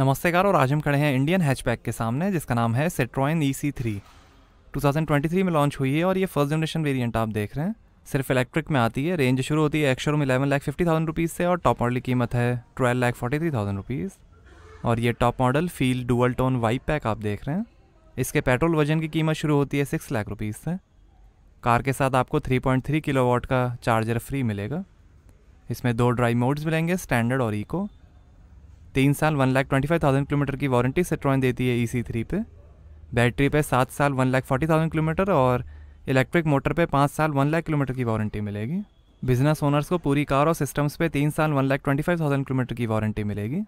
नमस्ते कार और आज हम खड़े हैं इंडियन हैचबैक के सामने जिसका नाम है Citroen E C three two thousand twenty three में लॉन्च हुई है और ये फर्स्ट जनरेशन वेरिएंट आप देख रहे हैं सिर्फ इलेक्ट्रिक में आती है रेंज शुरू होती है ex showroom eleven lakh fifty thousand rupees से और टॉप मॉडल की कीमत है twelve lakh forty three thousand rupees और ये top model feel dual tone vibe pack आप देख रहे हैं इसके पेट्रोल वजन की कीमत शुरू होती है सिक्स लाख रुपीज़ से कार के साथ आपको three point three kilowatt का चार्जर फ्री मिलेगा इसमें दो ड्राई मोड्स मिलेंगे स्टैंडर्ड और इको तीन साल one lakh twenty five thousand kilometre की वारंटी सेट्रॉन देती है ई सी थ्री पे बैटरी पे सात साल one lakh forty thousand kilometre और इलेक्ट्रिक मोटर पे पाँच साल वन लाख किलोमीटर की वारंटी मिलेगी बिजनेस ओनर्स को पूरी कार और सिस्टम्स पे तीन साल one lakh twenty five thousand kilometre की वारंटी मिलेगी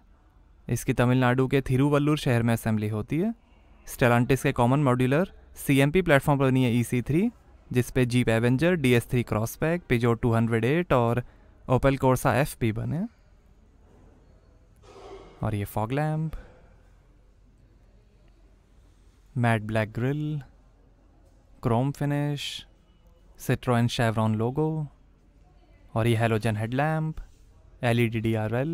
इसकी तमिलनाडु के थिरुवल्लूर शहर में असेंबली होती है स्टेलांटिस के common modular C M P platform पर बनी है ई सी थ्री जिसपे Jeep Avenger D S three crossback Peugeot two hundred eight और ओपल कोर्सा एफ भी बने और ये fog lamp matte black grille chrome finish and chevron logo और ये halogen headlamp L E D D R L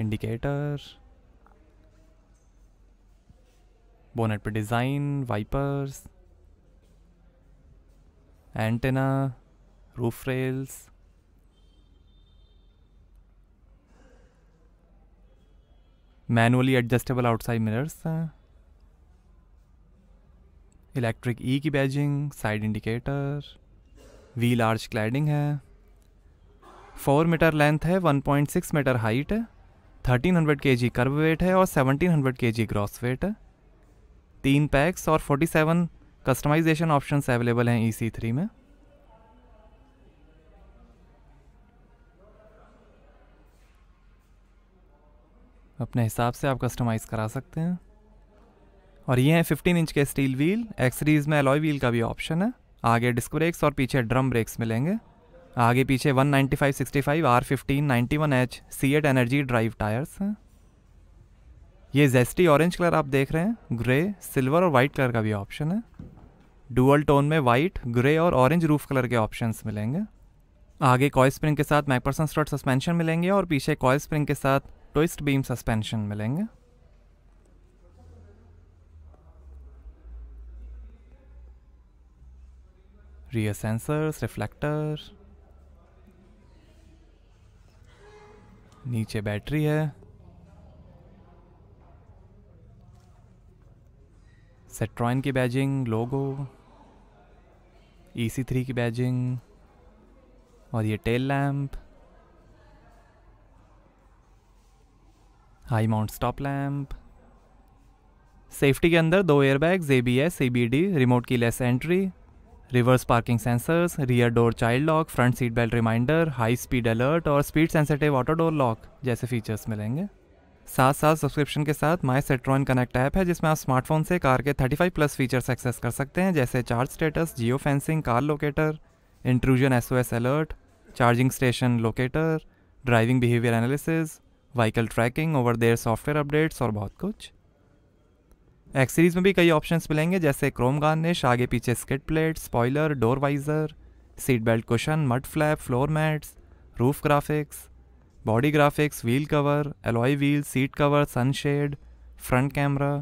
indicator bonnet पे design wipers antenna roof rails manually adjustable outside mirrors electric E की badging side indicator wheel arch cladding है four metre length है one point six metre height है thirteen hundred K G curve wait है और seventeen hundred K जी gross weight है तीन packs और forty seven customisation option available हैं E C three में अपने हिसाब से आप कस्टमाइज़ करा सकते हैं और ये हैं 15 इंच के स्टील व्हील एक्सरीज में एलॉय व्हील का भी ऑप्शन है आगे डिस्क ब्रेक्स और पीछे ड्रम ब्रेक्स मिलेंगे आगे पीछे 195 65 R fifteen ninety one H C eight energy drive tyres हैं ये जेस्टी ऑरेंज कलर आप देख रहे हैं ग्रे सिल्वर और वाइट कलर का भी ऑप्शन है डुअल टोन में वाइट ग्रे और ऑरेंज रूफ कलर के ऑप्शंस मिलेंगे आगे कॉय स्प्रिंग के साथ मैकपर्सन स्ट्रट सस्पेंशन मिलेंगे और पीछे कॉय स्प्रिंग के साथ ट्विस्ट बीम सस्पेंशन मिलेंगे रियर सेंसर्स रिफ्लेक्टर नीचे बैटरी है सेट्रॉइन की badging logo E C three की बैजिंग और ये tail lamp high mount stop lamp safety के अंदर दो airbags A B S C B D remote keyless entry reverse parking sensors rear door child lock front seat belt reminder high speed alert और speed sensitive auto door lock जैसे features मिलेंगे साथ साथ subscription के साथ माई सेट्रॉन connect app है जिसमें आप स्मार्टफोन से कार के 35 प्लस फीचर्स एक्सेस कर सकते हैं जैसे charge status geofencing car locator intrusion एस alert charging station locator driving behaviour analysis vehicle tracking over the air software updates और बहुत कुछ एक्स सीरीज़ में भी कई ऑप्शंस मिलेंगे जैसे क्रोम गार्निश आगे पीछे skid plate spoiler door visor seat belt cushion mud flap floor mats roof graphics body graphics wheel cover alloy wheel seat cover sunshade front camera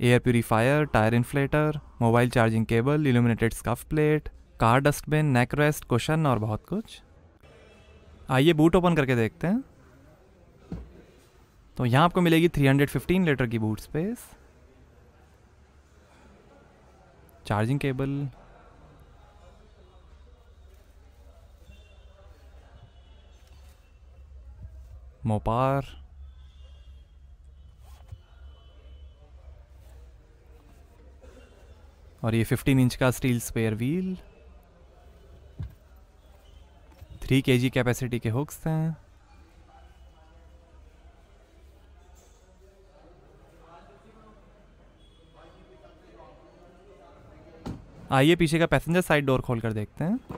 air purifier tyre inflator mobile charging cable illuminated scuff plate car dustbin neck rest cushion और बहुत कुछ आइए boot open करके देखते हैं तो यहाँ आपको मिलेगी 315 लीटर की boot space charging cable Mopar और ये 15 इंच का steel spare wheel 3 KG capacity के हुक्स हैं आइए पीछे का पैसेंजर साइड डोर खोल कर देखते हैं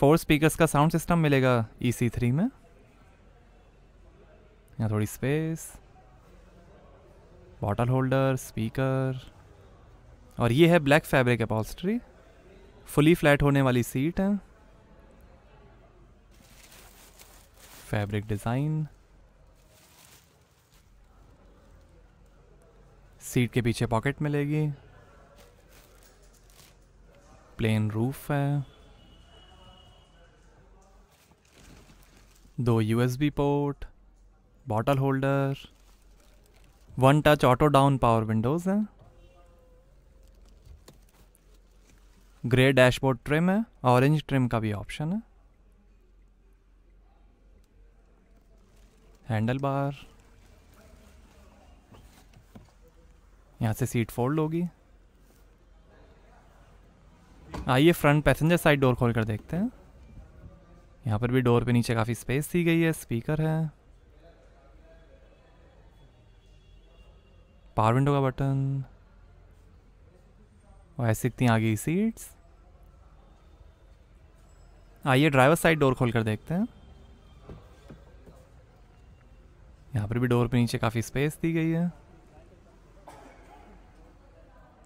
फोर स्पीकर्स का साउंड सिस्टम मिलेगा ई सी थ्री में यहाँ थोड़ी स्पेस बॉटल होल्डर स्पीकर और ये है black fabric upholstery fully flat होने वाली सीट है फैब्रिक डिज़ाइन सीट के पीछे पॉकेट मिलेगी प्लेन रूफ है दो USB port bottle holder one touch auto down power windows है ग्रे डैशबोर्ड ट्रिम है ऑरेंज ट्रिम का भी ऑप्शन है हैंडल बार यहाँ से सीट फोल्ड होगी आइए फ्रंट पैसेंजर साइड डोर खोल कर देखते हैं यहाँ पर भी डोर पे नीचे काफ़ी स्पेस दी गई है स्पीकर है पावर विंडो का बटन और ऐसी इतनी आगे सीट्स आइए ड्राइवर साइड डोर खोल कर देखते हैं यहाँ पर भी डोर पे नीचे काफ़ी स्पेस दी गई है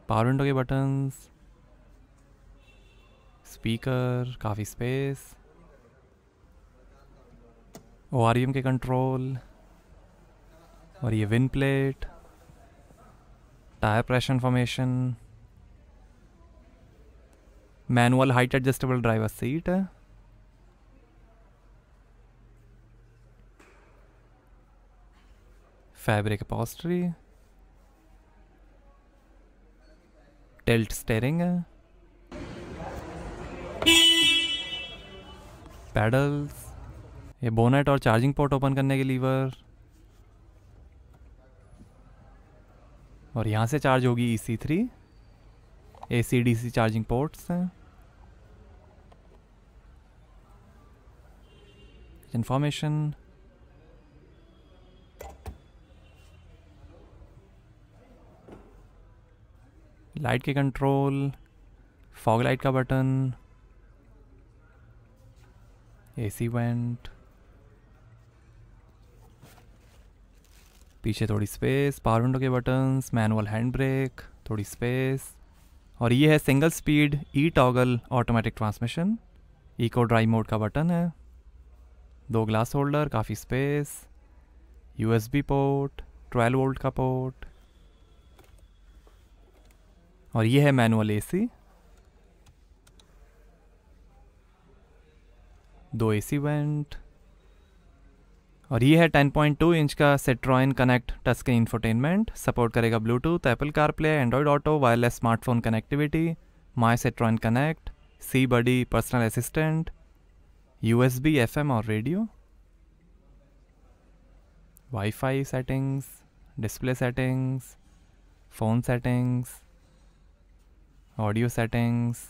पावर विंडो के बटन्स स्पीकर काफ़ी स्पेस ओ के कंट्रोल और ये VIN plate tyre pressure information manual height adjustable driver seat है फैब्रिक पॉस्ट्री टेल्ट स्टेयरिंग है पैडल्स ये बोनेट और चार्जिंग पोर्ट ओपन करने के लीवर और यहाँ से चार्ज होगी E C three A C D C charging ports हैं इन्फॉर्मेशन लाइट के कंट्रोल फॉग लाइट का बटन AC वेंट पीछे थोड़ी स्पेस पावर विंडो के बटन्स मैनुअल हैंड ब्रेक थोड़ी स्पेस और ये है single speed E toggle automatic transmission eco drive mode का बटन है दो ग्लास होल्डर काफ़ी स्पेस यूएसबी पोर्ट 12 वोल्ट का पोर्ट और ये है मैनुअल एसी दो ए सी वेंट और ये है 10.2 इंच का Citroen connect touch screen infotainment support करेगा Bluetooth Apple CarPlay Android auto wireless smartphone connectivity my Citroen connect C buddy personal assistant U S B F M और radio WiFi settings display settings phone settings audio settings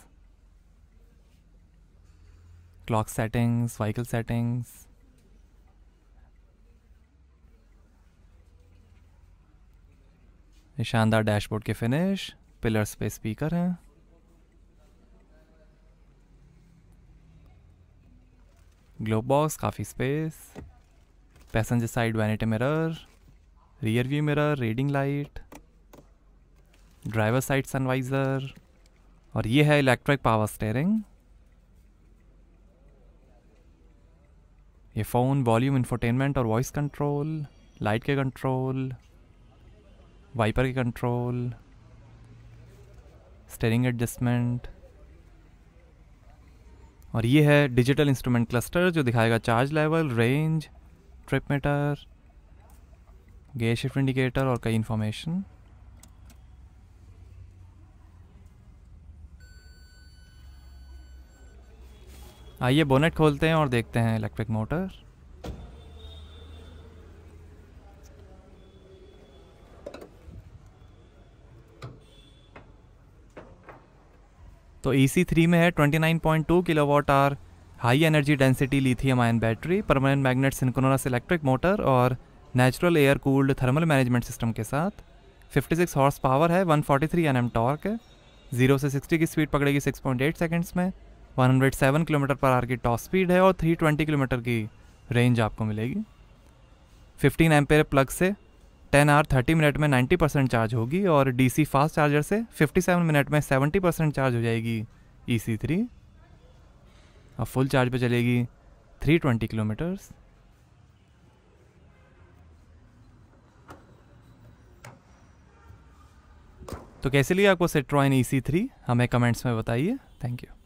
clock settings vehicle settings शानदार dashboard के finish pillars पे speaker हैं glove box काफ़ी space passenger side vanity mirror rear view mirror reading light driver side sun visor और ये है electric power steering ये phone volume infotainment और वॉइस कंट्रोल लाइट के कंट्रोल वाइपर के कंट्रोल स्टेरिंग एडजस्टमेंट और ये है डिजिटल इंस्ट्रूमेंट क्लस्टर जो दिखाएगा charge level range trip meter gear shift indicator और कई इन्फॉर्मेशन आइए बोनेट खोलते हैं और देखते हैं इलेक्ट्रिक मोटर तो ई सी थ्री में है 29.2 kilowatt hour high energy density lithium ion battery permanent magnet synchronous electric motor और natural air cooled thermal management system के साथ 56 हॉर्स पावर है 143 एम टॉर्क है जीरो से 60 की स्पीड पकड़ेगी 6.8 सेकंड्स में 107 किलोमीटर पर आर की टॉप स्पीड है और 320 किलोमीटर की रेंज आपको मिलेगी 15 एम्पेयर प्लग से 10 आर 30 मिनट में 90 परसेंट चार्ज होगी और डीसी फास्ट चार्जर से 57 मिनट में 70 परसेंट चार्ज हो जाएगी ई सी थ्री और फुल चार्ज पे चलेगी 320 किलोमीटर्स तो कैसे लिए आपको सेट्रॉइन ई सी थ्री हमें कमेंट्स में बताइए थैंक यू